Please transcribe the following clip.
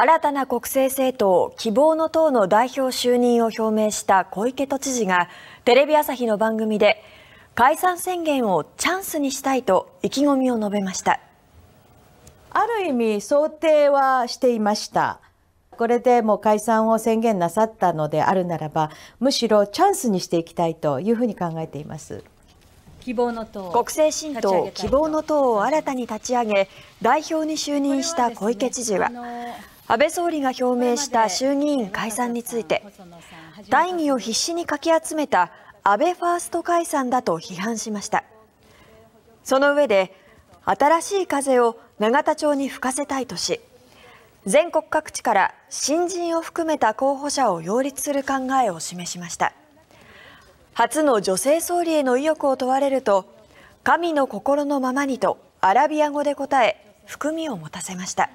新たな国政政党希望の党の代表就任を表明した小池都知事がテレビ朝日の番組で解散宣言をチャンスにしたいと意気込みを述べましたある意味想定はしていましたこれでもう解散を宣言なさったのであるならばむしろチャンスにしていきたいというふうに考えています。希望の党国政新党希望の党を新たに立ち上げ代表に就任した小池知事は安倍総理が表明した衆議院解散について大義を必死にかき集めた安倍ファースト解散だと批判しましたその上で新しい風を永田町に吹かせたいとし全国各地から新人を含めた候補者を擁立する考えを示しました。初の女性総理への意欲を問われると神の心のままにとアラビア語で答え含みを持たせました。